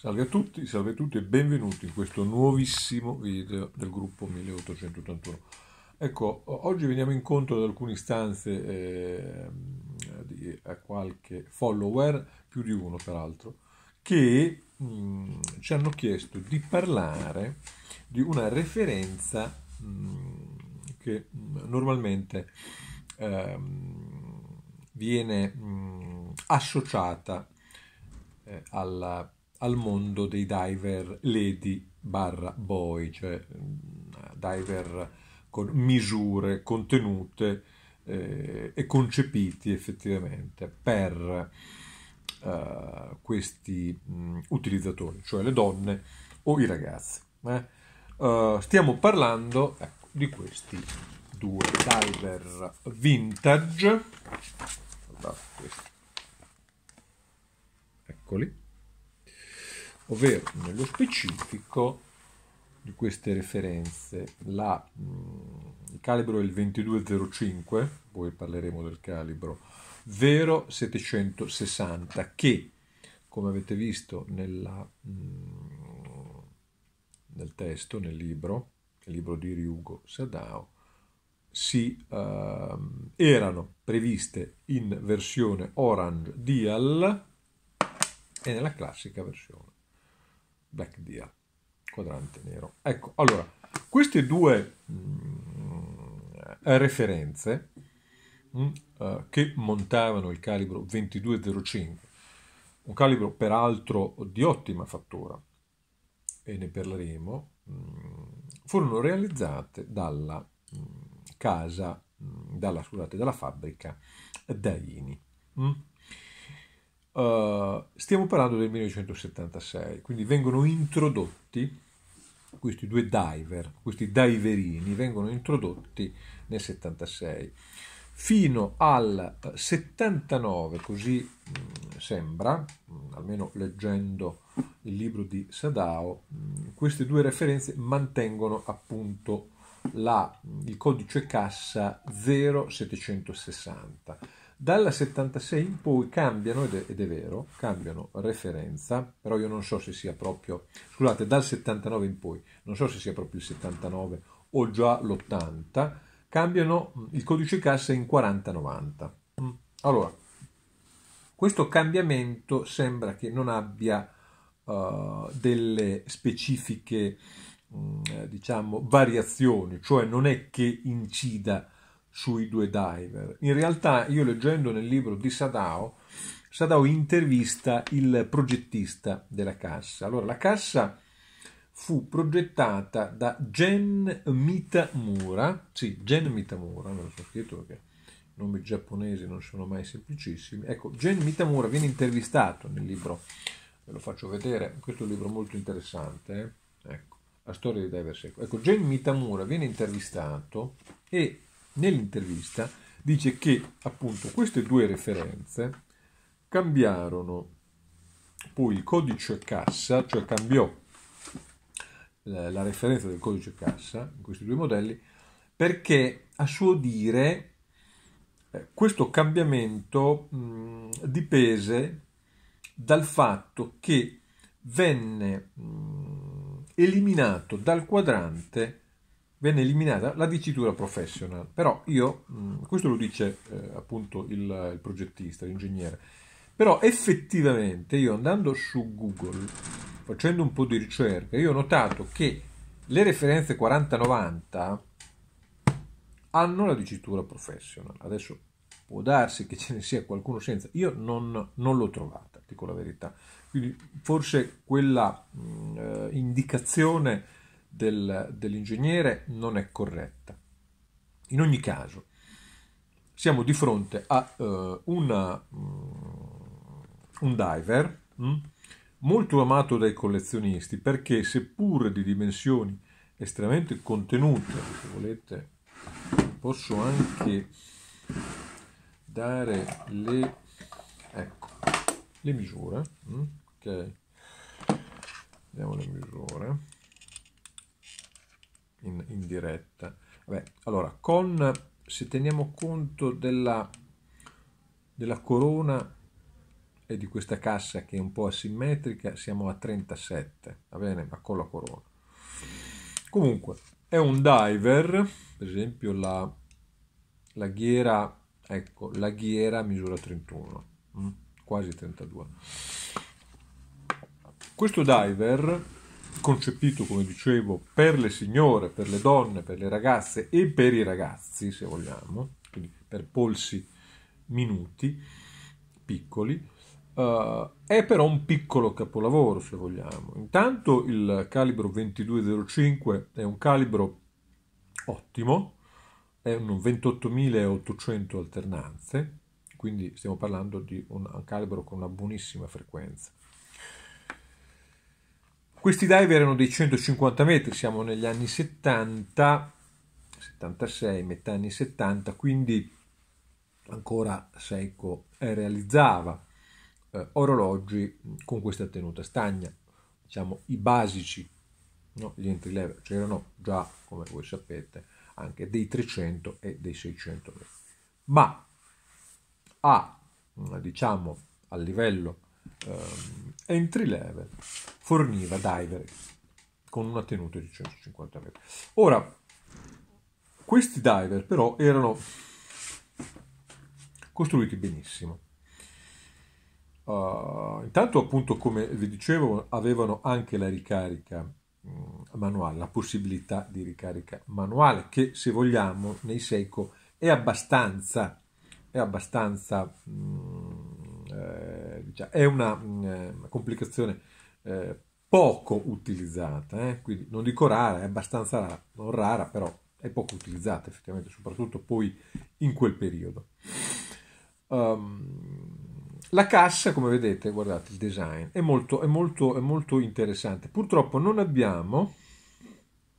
Salve a tutti, salve a tutti e benvenuti in questo nuovissimo video del gruppo 1881. Ecco, oggi veniamo incontro ad alcune istanze eh, di, a qualche follower, più di uno peraltro, che mh, mhmm, ci hanno chiesto di parlare di una referenza mh, mhmm, che mh, mhmm, normalmente eh, viene associata eh, alla al mondo dei diver lady barra boy, cioè mm, diver con misure contenute eh, e concepiti effettivamente per eh, questi mh, mm, utilizzatori, cioè le donne o i ragazzi. Eh? Uh, stiamo parlando ecco, di questi due diver vintage. Guardate questi. Eccoli ovvero nello specifico di queste referenze la, mh, mm, il calibro è il 2205 poi parleremo del calibro vero 760 che come avete visto nella, mh, mm, nel testo nel libro il libro di Ryugo Sadao si, uh, erano previste in versione Orange Dial e nella classica versione Black Deer, quadrante nero. Ecco, allora, queste due mh, mm, eh, referenze mh, mm, eh, uh, che montavano il calibro 2205, un calibro peraltro di ottima fattura, e ne parleremo, mh, mm, furono realizzate dalla casa, dalla, scusate, dalla fabbrica Daini. Eh, stiamo parlando del 1976, quindi vengono introdotti questi due diver, questi diverini vengono introdotti nel 76 fino al 79, così mm, sembra, mm, almeno leggendo il libro di Sadao, mm, queste due referenze mantengono appunto la, il codice cassa 0760 dalla 76 in poi cambiano, ed è, ed è, vero, cambiano referenza, però io non so se sia proprio, scusate, dal 79 in poi, non so se sia proprio il 79 o già l'80, cambiano mm, il codice cassa in 4090. Mm. Allora, questo cambiamento sembra che non abbia uh, delle specifiche, um, diciamo, variazioni, cioè non è che incida sui due diver. In realtà io leggendo nel libro di Sadao, Sadao intervista il progettista della cassa. Allora la cassa fu progettata da Gen Mitamura, sì, Gen Mitamura, non lo so scritto perché i nomi giapponesi non sono mai semplicissimi. Ecco, Gen Mitamura viene intervistato nel libro, ve lo faccio vedere, questo è un libro molto interessante, eh? ecco, la storia di Diver Secco. Ecco, Gen Mitamura viene intervistato e nell'intervista dice che appunto queste due referenze cambiarono poi il codice cassa, cioè cambiò la, la referenza del codice cassa in questi due modelli perché a suo dire eh, questo cambiamento mh, dipese dal fatto che venne mh, eliminato dal quadrante venne eliminata la dicitura professional. Però io, mm, questo lo dice eh, appunto il, il, progettista, l'ingegnere, però effettivamente io andando su Google, facendo un po' di ricerca, io ho notato che le referenze 4090 hanno la dicitura professional. Adesso può darsi che ce ne sia qualcuno senza, io non, non l'ho trovata, dico la verità. Quindi forse quella mh, mm, eh, indicazione del, dell'ingegnere non è corretta. In ogni caso, siamo di fronte a uh, una, mm, un diver mh, mm, molto amato dai collezionisti perché seppur di dimensioni estremamente contenute, se volete posso anche dare le, ecco, le misure, mh, mm, ok, vediamo le misure, in, in diretta. Vabbè, allora, con, se teniamo conto della, della corona e di questa cassa che è un po' asimmetrica, siamo a 37, va bene, ma con la corona. Comunque, è un diver, per esempio la, la ghiera, ecco, la ghiera misura 31, mm? quasi 32. Questo diver concepito, come dicevo, per le signore, per le donne, per le ragazze e per i ragazzi, se vogliamo, quindi per polsi minuti, piccoli, Uh, è però un piccolo capolavoro, se vogliamo. Intanto il calibro 2205 è un calibro ottimo, è un 28.800 alternanze, quindi stiamo parlando di un, un calibro con una buonissima frequenza. Questi dive erano dei 150 metri, siamo negli anni 70, 76, metà anni 70, quindi ancora Seiko realizzava eh, orologi con questa tenuta stagna, diciamo i basici, no? gli entry level, c'erano già, come voi sapete, anche dei 300 e dei 600 metri. Ma a, diciamo, a livello ehm, entry level forniva diver con una tenuta di 150 metri. Ora, questi diver però erano costruiti benissimo. Uh, intanto appunto come vi dicevo avevano anche la ricarica mm, manuale, la possibilità di ricarica manuale, che se vogliamo nei Seiko è abbastanza, è abbastanza mh, mm, eh, diciamo, è una, mm, eh, una complicazione eh, poco utilizzata, eh? quindi non dico rara, è abbastanza rara, non rara, però è poco utilizzata effettivamente, soprattutto poi in quel periodo. Um, la cassa, come vedete, guardate il design, è molto, è, molto, è molto interessante. Purtroppo non abbiamo,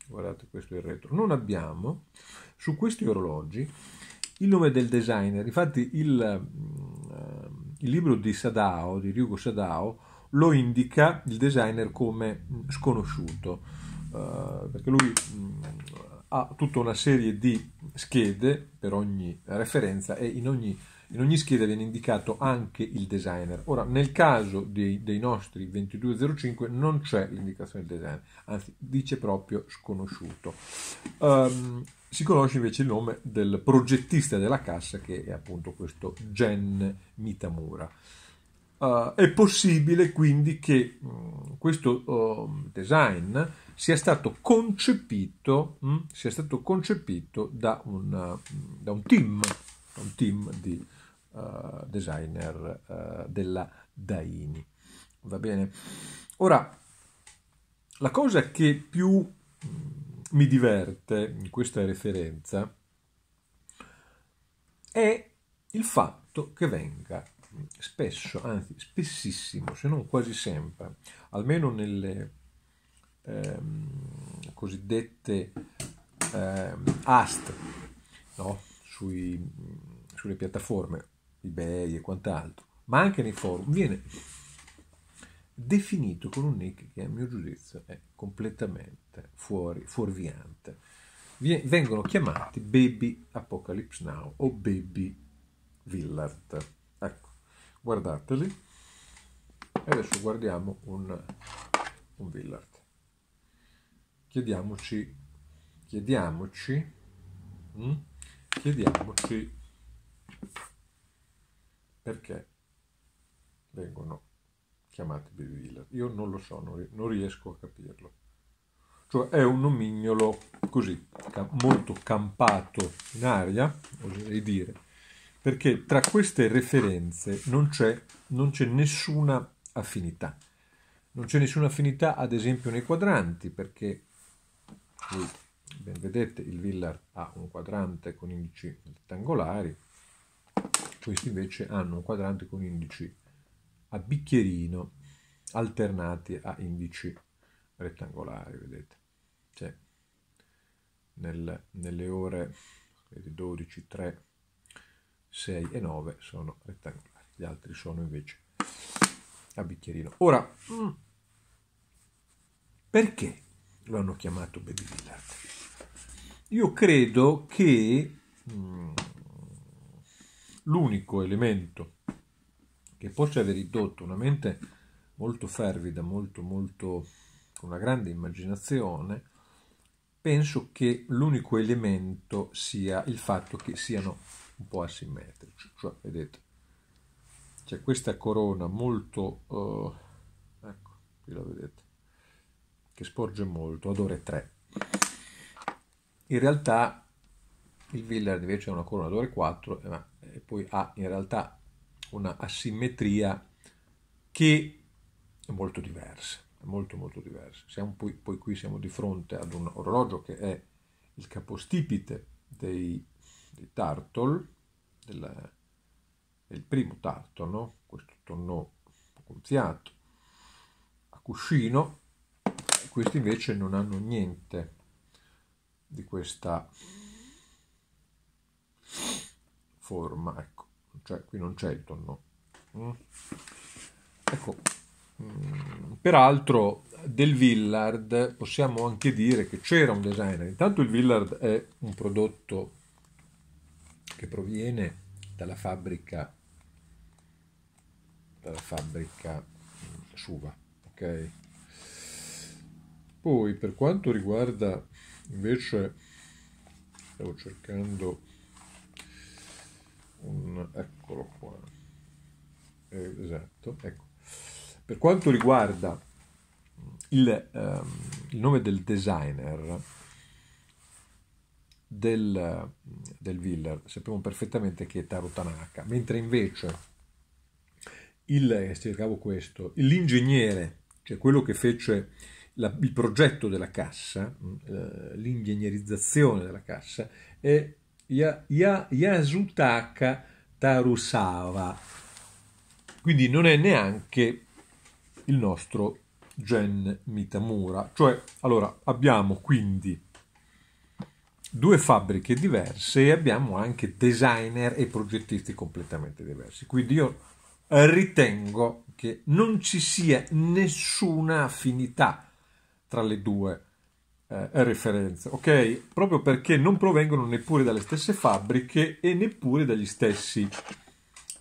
guardate questo è il retro, non abbiamo su questi orologi il nome del designer, infatti il... Mm, il libro di Sadao, di Ryugo Sadao, lo indica il designer come mm, sconosciuto, eh, perché lui mm, ha tutta una serie di schede per ogni referenza e in ogni, in ogni scheda viene indicato anche il designer. Ora, nel caso dei, dei nostri 2205 non c'è l'indicazione del designer, anzi dice proprio sconosciuto. Ehm, si conosce invece il nome del progettista della cassa, che è appunto questo Gen Mitamura. Uh, è possibile quindi che mh, mm, questo uh, design sia stato concepito, mh, mm, sia stato concepito da, una, mm, da, un team, un team di uh, designer eh, della Daini. Va bene? Ora, la cosa che più mh, mi diverte in questa referenza è il fatto che venga spesso, anzi spessissimo, se non quasi sempre, almeno nelle ehm, cosiddette ehm, AST, no? Sui, sulle piattaforme eBay e quant'altro, ma anche nei forum, viene definito con un nick che a mio giudizio è completamente fuori, fuorviante. Vengono chiamati Baby Apocalypse Now o Baby Villard. Ecco, guardateli. E adesso guardiamo un, un Villard. Chiediamoci, chiediamoci, mh? Mm? chiediamoci perché vengono chiamati chiamate Baby Wheeler. Io non lo so, non riesco a capirlo. Cioè è un nomignolo così, molto campato in aria, oserei dire, perché tra queste referenze non c'è, non c'è nessuna affinità. Non c'è nessuna affinità, ad esempio, nei quadranti, perché ben vedete il Villar ha un quadrante con indici rettangolari, questi invece hanno un quadrante con indici a bicchierino alternati a indici rettangolari, vedete. Cioè, nel, nelle ore 12, 3, 6 e 9 sono rettangolari, gli altri sono invece a bicchierino. Ora, mm, perché lo hanno chiamato Baby Villard? Io credo che mh, mm, l'unico elemento che Porsche aveva ridotto una mente molto fervida, molto, molto, con una grande immaginazione, penso che l'unico elemento sia il fatto che siano un po' asimmetrici, cioè vedete, c'è questa corona molto, uh, ecco, qui la vedete, che sporge molto, ad ore 3. In realtà il Villard invece ha una corona ad ore 4 eh, e eh, poi ha in realtà una asimmetria che è molto diversa, molto molto diversa. Siamo poi, poi qui siamo di fronte ad un orologio che è il capostipite dei, dei Tartol, del, del primo Tartol, no? questo tonno gonfiato, a cuscino, questi invece non hanno niente di questa forma, ecco cioè qui non c'è il tonno. Mm. Ecco, mm, peraltro del Villard possiamo anche dire che c'era un designer. Intanto il Villard è un prodotto che proviene dalla fabbrica dalla fabbrica mm, Suva, ok? Poi per quanto riguarda invece stavo cercando un, eccolo qua, eh, esatto, ecco. Per quanto riguarda il, ehm, il nome del designer del, del Viller, sappiamo perfettamente che è Taro Tanaka, mentre invece il, eh, questo, l'ingegnere, cioè quello che fece la, il progetto della cassa, mm, eh, l'ingegnerizzazione della cassa, è Yasutaka Tarusawa. Quindi non è neanche il nostro Gen Mitamura. Cioè, allora, abbiamo quindi due fabbriche diverse e abbiamo anche designer e progettisti completamente diversi. Quindi io ritengo che non ci sia nessuna affinità tra le due fabbriche eh, referenza, ok? Proprio perché non provengono neppure dalle stesse fabbriche e neppure dagli stessi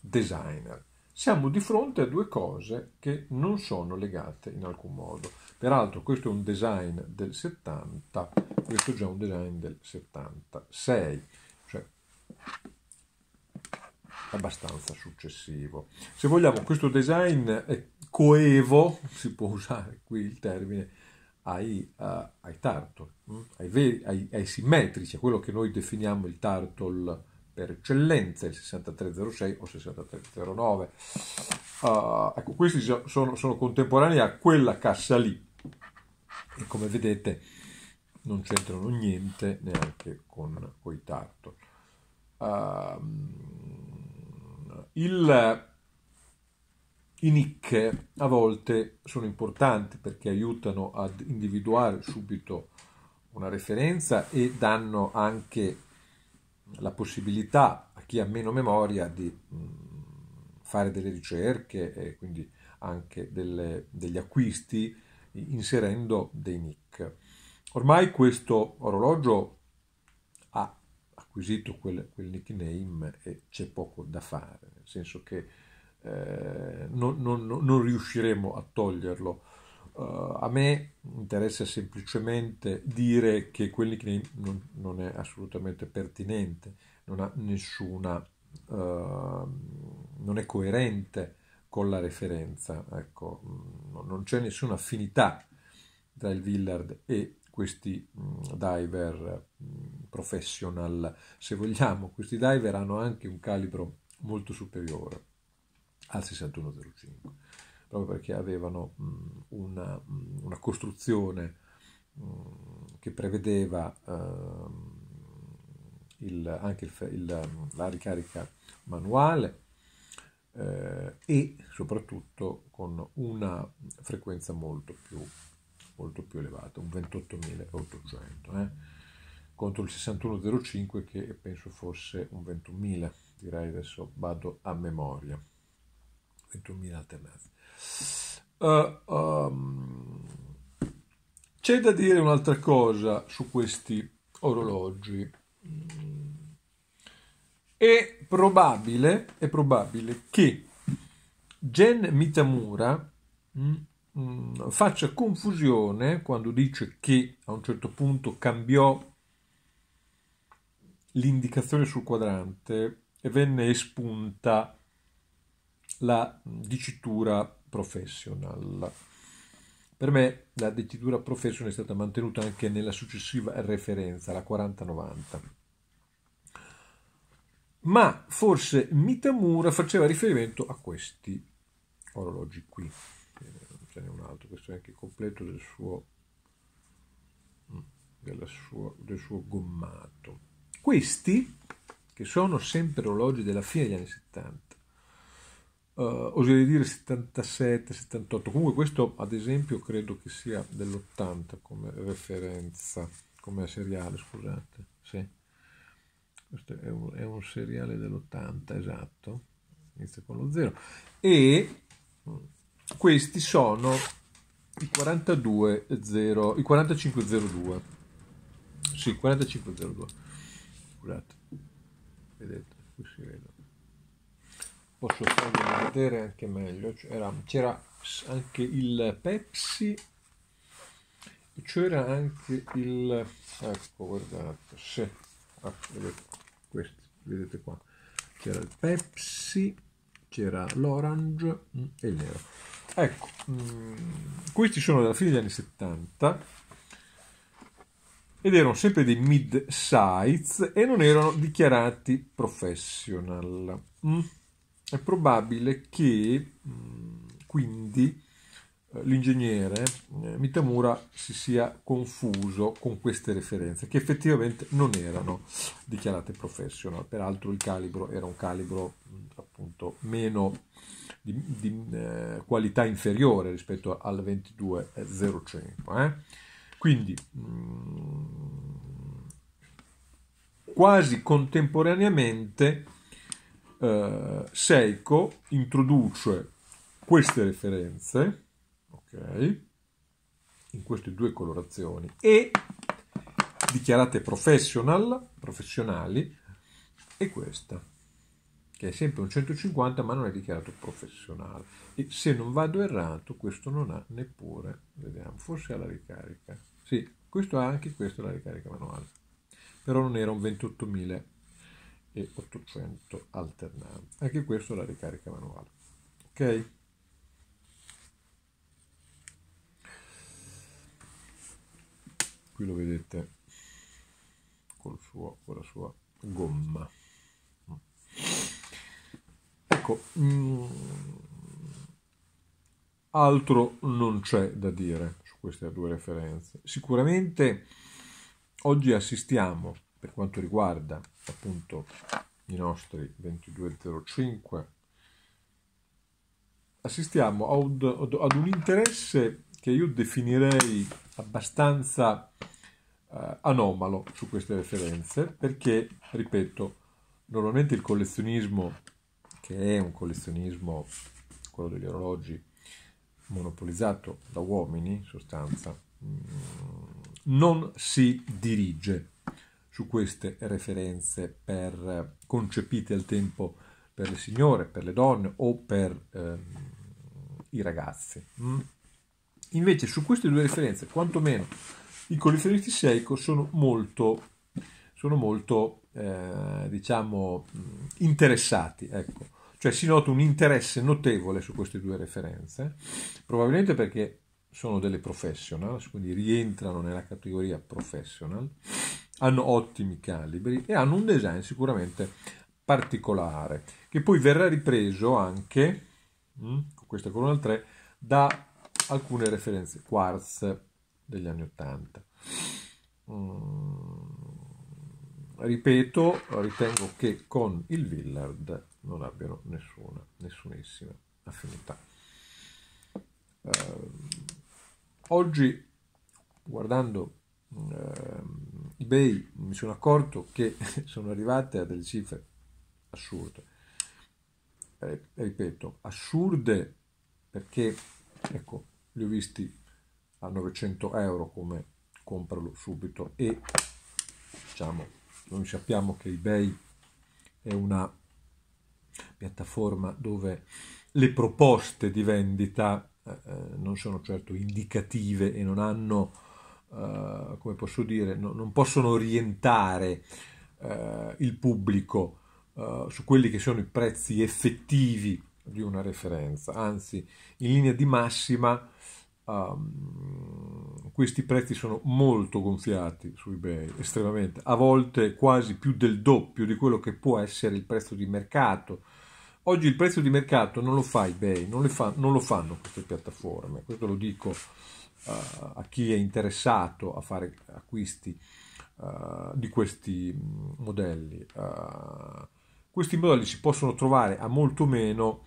designer. Siamo di fronte a due cose che non sono legate in alcun modo. Peraltro questo è un design del 70, questo è già un design del 76, cioè abbastanza successivo. Se vogliamo questo design è coevo, si può usare qui il termine, ai, uh, ai turtle, mm? ai, veri, ai, ai simmetrici, a quello che noi definiamo il turtle per eccellenza, il 6306 o 6309. Uh, eh, ecco, questi sono, sono, contemporanei a quella cassa lì e come vedete non c'entrano niente neanche con, con i tartol. Uh, ehm, il, i nick a volte sono importanti perché aiutano ad individuare subito una referenza e danno anche la possibilità a chi ha meno memoria di mm, fare delle ricerche e quindi anche delle, degli acquisti inserendo dei nick. Ormai questo orologio ha acquisito quel, quel nickname e c'è poco da fare, nel senso che eh, non, non, non, riusciremo a toglierlo. Uh, a me interessa semplicemente dire che quelli che non, non è assolutamente pertinente, non ha nessuna, uh, non è coerente con la referenza, ecco, mm, non c'è nessuna affinità tra il Villard e questi mm, diver mm, professional, se vogliamo, questi diver hanno anche un calibro molto superiore al 6105, proprio perché avevano una, una costruzione che prevedeva ehm, il, anche il, il, la ricarica manuale eh, e soprattutto con una frequenza molto più, molto più elevata, un 28.800 eh, contro il 6105 che penso fosse un 21.000, direi adesso vado a memoria. 21.000 alternanze. Uh, um, c'è da dire un'altra cosa su questi orologi. È probabile, è probabile che Gen Mitamura mh, mm, mh, mm, faccia confusione quando dice che a un certo punto cambiò l'indicazione sul quadrante e venne espunta la dicitura professional. Per me la dicitura professional è stata mantenuta anche nella successiva referenza, la 4090. Ma forse Mitamura faceva riferimento a questi orologi qui. Ce n'è un altro, questo è anche completo del suo, mm, sua, del suo gommato. Questi, che sono sempre orologi della fine degli anni 70, uh, eh, oserei dire 77, 78, comunque questo ad esempio credo che sia dell'80 come referenza, come seriale, scusate, sì. Questo è un, è un seriale dell'80, esatto, inizia con lo 0. E questi sono i 42 0, i 4502. Sì, 4502. Scusate. Vedete, qui si vede posso farvi vedere anche meglio c'era anche il Pepsi e c'era anche il ecco guardate se ah, vedete, questi vedete qua c'era il Pepsi c'era l'orange mm, e il nero ecco mh, mm, questi sono della fine degli anni 70 ed erano sempre dei mid size e non erano dichiarati professional mm è probabile che mm, quindi eh, l'ingegnere eh, Mitamura si sia confuso con queste referenze che effettivamente non erano dichiarate professional, peraltro il calibro era un calibro mm, appunto meno di, di eh, qualità inferiore rispetto al 2205. Eh? Quindi mh, mm, quasi contemporaneamente eh, Seiko introduce queste referenze, ok, in queste due colorazioni e dichiarate professional, professionali, e questa, che è sempre un 150 ma non è dichiarato professionale. E se non vado errato, questo non ha neppure, vediamo, forse ha la ricarica. Sì, questo ha anche questo la ricarica manuale, però non era un 28.000 e 800 alternanti. Anche questo è la ricarica manuale. Ok? Qui lo vedete col suo, con la sua gomma. Ecco, mh, mm, altro non c'è da dire su queste due referenze. Sicuramente oggi assistiamo per quanto riguarda appunto i nostri 2205 assistiamo ad, ad un interesse che io definirei abbastanza eh, anomalo su queste referenze perché ripeto normalmente il collezionismo che è un collezionismo quello degli orologi monopolizzato da uomini in sostanza mm, non si dirige su queste referenze per, concepite al tempo per le signore, per le donne o per eh, i ragazzi. Mm. Invece su queste due referenze, quantomeno i coliferiti seico sono molto, sono molto eh, diciamo, mm, interessati, ecco. Cioè si nota un interesse notevole su queste due referenze, probabilmente perché sono delle professional, quindi rientrano nella categoria professional, hanno ottimi calibri e hanno un design sicuramente particolare che poi verrà ripreso anche mm, con questa colonna 3 da alcune referenze quartz degli anni 80 mm, ripeto ritengo che con il Villard non abbiano nessuna nessunissima affinità eh, oggi guardando Ehm, eBay mi sono accorto che sono arrivate a delle cifre assurde. Eh, ripeto, assurde perché ecco, li ho visti a 900 euro come compralo subito e diciamo, noi sappiamo che eBay è una piattaforma dove le proposte di vendita eh, eh non sono certo indicative e non hanno eh, come posso dire, no, non possono orientare eh, il pubblico eh, su quelli che sono i prezzi effettivi di una referenza, anzi in linea di massima Um, questi prezzi sono molto gonfiati su eBay, estremamente, a volte quasi più del doppio di quello che può essere il prezzo di mercato. Oggi il prezzo di mercato non lo fa eBay, non, fa, non lo fanno queste piattaforme, questo lo dico a chi è interessato a fare acquisti eh, di questi mm, modelli. Eh, questi modelli si possono trovare a molto meno,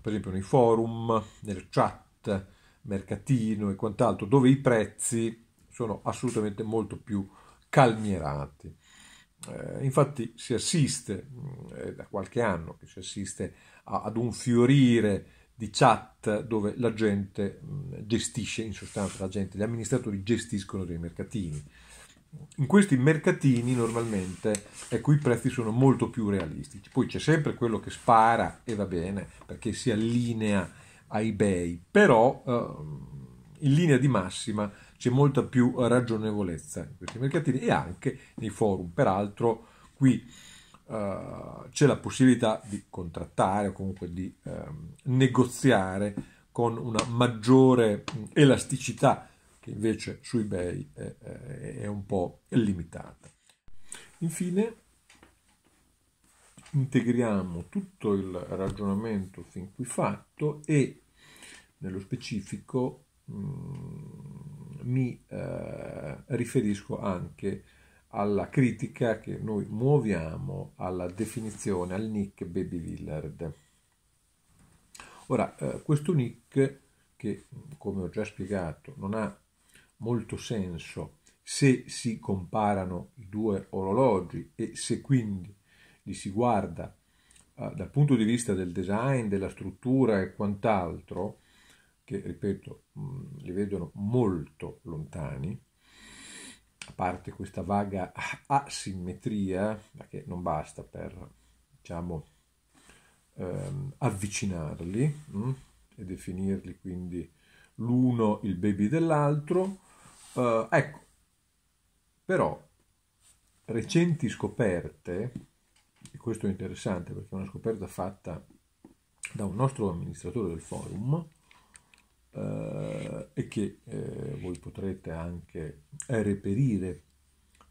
per esempio nei forum, nel chat, mercatino e quant'altro, dove i prezzi sono assolutamente molto più calmierati. Eh, infatti si assiste, eh, da qualche anno che si assiste a, ad un fiorire di chat dove la gente mm, gestisce, in sostanza la gente, gli amministratori gestiscono dei mercatini. In questi mercatini normalmente ecco, i prezzi sono molto più realistici. Poi c'è sempre quello che spara e va bene perché si allinea a eBay, però eh, in linea di massima c'è molta più ragionevolezza in questi mercatini e anche nei forum. Peraltro qui eh, c'è la possibilità di contrattare o comunque di um, negoziare con una maggiore elasticità che invece su eBay è, è un po' limitata. Infine integriamo tutto il ragionamento fin qui fatto e nello specifico mh, mi eh, riferisco anche a alla critica che noi muoviamo alla definizione, al nick Baby Willard. Ora, eh, questo nick, che come ho già spiegato, non ha molto senso se si comparano i due orologi e se quindi li si guarda eh, dal punto di vista del design, della struttura e quant'altro, che ripeto, mh, mm, li vedono molto lontani, parte questa vaga asimmetria che non basta per diciamo, ehm, avvicinarli mh, mm, e definirli quindi l'uno il baby dell'altro. Eh, ecco, però recenti scoperte, e questo è interessante perché è una scoperta fatta da un nostro amministratore del forum, eh, e che eh, voi potrete anche eh, reperire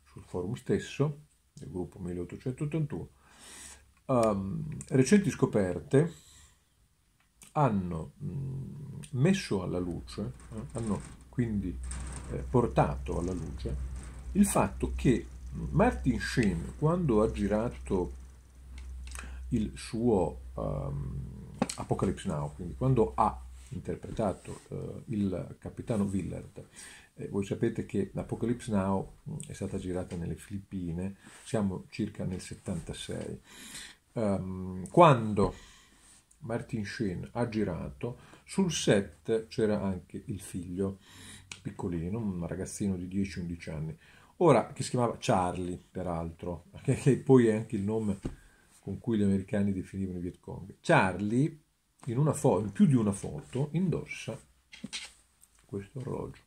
sul forum stesso del gruppo 1881, um, ehm, recenti scoperte hanno mh, mm, messo alla luce, eh, hanno quindi eh, portato alla luce il fatto che Martin Sheen, quando ha girato il suo um, Apocalypse Now, quindi quando ha interpretato eh, il capitano Willard. Eh, voi sapete che Apocalypse Now è stata girata nelle Filippine, siamo circa nel 76. Um, ehm, quando Martin Sheen ha girato, sul set c'era anche il figlio piccolino, un ragazzino di 10-11 anni. Ora, che si chiamava Charlie, peraltro, che poi è anche il nome con cui gli americani definivano i Viet Cong. Charlie in, una fo- in più di una foto indossa questo orologio,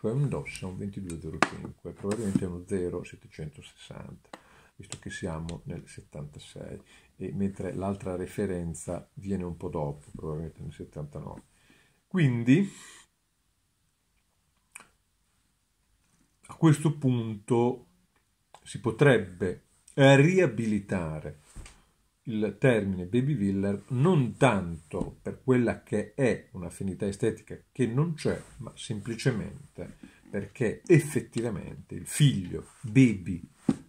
cioè indossa un 2205, probabilmente uno 0760, visto che siamo nel 76, e mentre l'altra referenza viene un po' dopo, probabilmente nel 79. Quindi a questo punto si potrebbe riabilitare il termine baby viller non tanto per quella che è un'affinità estetica che non c'è, ma semplicemente perché effettivamente il figlio baby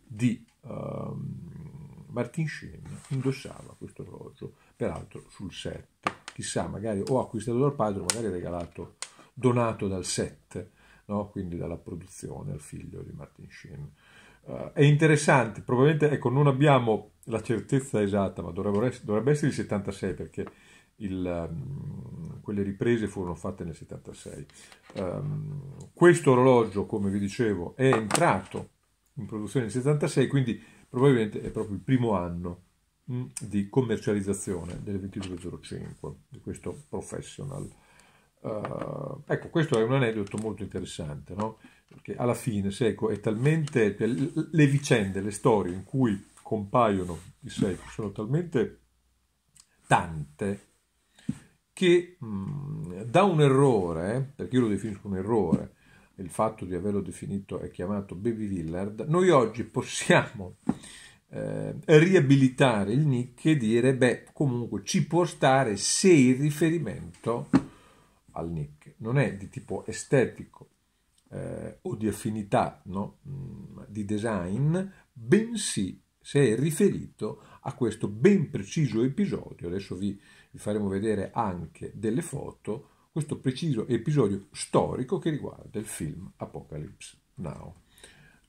di um, Martin Sheen indossava questo orologio, peraltro sul set. Chissà, magari o acquistato dal padre o magari regalato, donato dal set, no? quindi dalla produzione al figlio di Martin Sheen. Uh, è interessante, probabilmente ecco, non abbiamo la certezza esatta, ma dovrebbe, essere il 76 perché il, ehm, quelle riprese furono fatte nel 76. Um, ehm, questo orologio, come vi dicevo, è entrato in produzione nel 76, quindi probabilmente è proprio il primo anno mm, di commercializzazione del 2205, di questo professional. Uh, ecco, questo è un aneddoto molto interessante, no? perché alla fine, se ecco, è talmente... le vicende, le storie in cui compaiono di selfie sono talmente tante che mh, mm, da un errore, eh, perché io lo definisco un errore, il fatto di averlo definito e chiamato Baby Willard, noi oggi possiamo eh, riabilitare il nick e dire, beh, comunque ci può stare se il riferimento al nick non è di tipo estetico eh, o di affinità no? Mm, di design, bensì si è riferito a questo ben preciso episodio. Adesso vi, vi faremo vedere anche delle foto, questo preciso episodio storico che riguarda il film Apocalypse Now.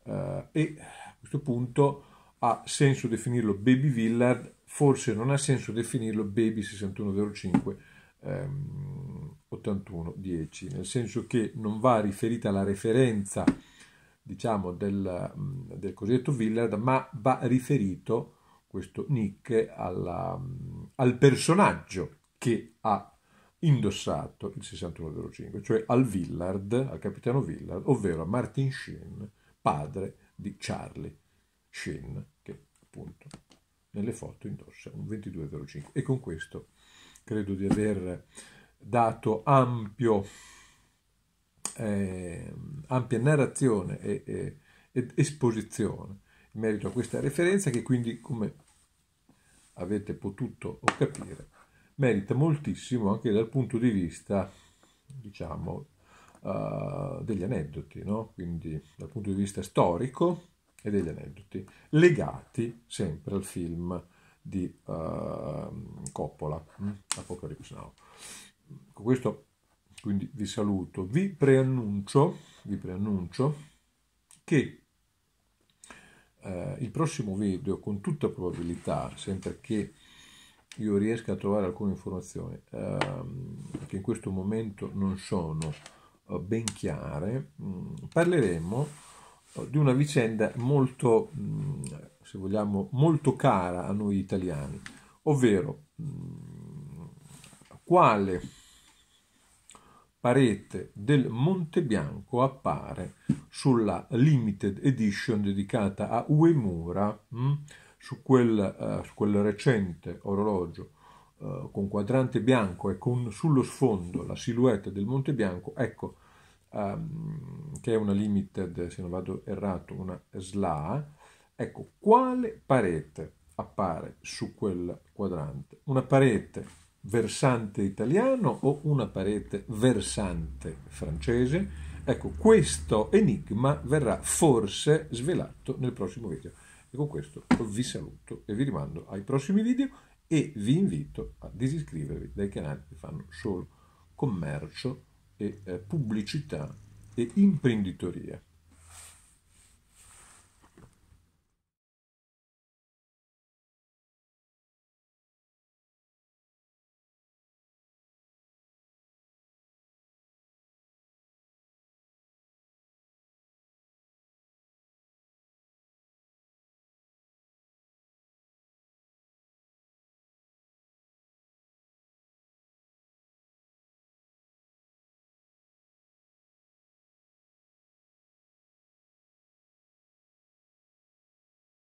Uh, e a questo punto ha senso definirlo Baby Villard, forse non ha senso definirlo Baby 6105 8110, ehm, nel senso che non va riferita la referenza diciamo, del, del cosiddetto Villard, ma va riferito questo nick alla, al personaggio che ha indossato il 61,5, cioè al Villard, al capitano Villard, ovvero a Martin Sheen, padre di Charlie Sheen, che appunto nelle foto indossa un 22,05. E con questo credo di aver dato ampio eh, ampia narrazione e, e, ed esposizione in merito a questa referenza che quindi, come avete potuto capire, merita moltissimo anche dal punto di vista, diciamo, uh, degli aneddoti, no? quindi dal punto di vista storico e degli aneddoti, legati sempre al film di uh, Coppola, mm? Apocalypse Now. Con questo quindi vi saluto, vi preannuncio, vi preannuncio che eh, il prossimo video con tutta probabilità, sempre che io riesca a trovare alcune informazioni ehm, che in questo momento non sono eh, ben chiare, mh, mm, parleremo eh, di una vicenda molto, mh, mm, se vogliamo, molto cara a noi italiani, ovvero mh, mm, quale parete del Monte Bianco appare sulla limited edition dedicata a Uemura, mh, mm? su, quel, uh, su, quel, recente orologio uh, con quadrante bianco e con sullo sfondo la silhouette del Monte Bianco, ecco, um, che è una limited, se non vado errato, una SLA, ecco, quale parete appare su quel quadrante? Una parete versante italiano o una parete versante francese? Ecco, questo enigma verrà forse svelato nel prossimo video. E con questo vi saluto e vi rimando ai prossimi video e vi invito a disiscrivervi dai canali che fanno solo commercio e eh, pubblicità e imprenditoria.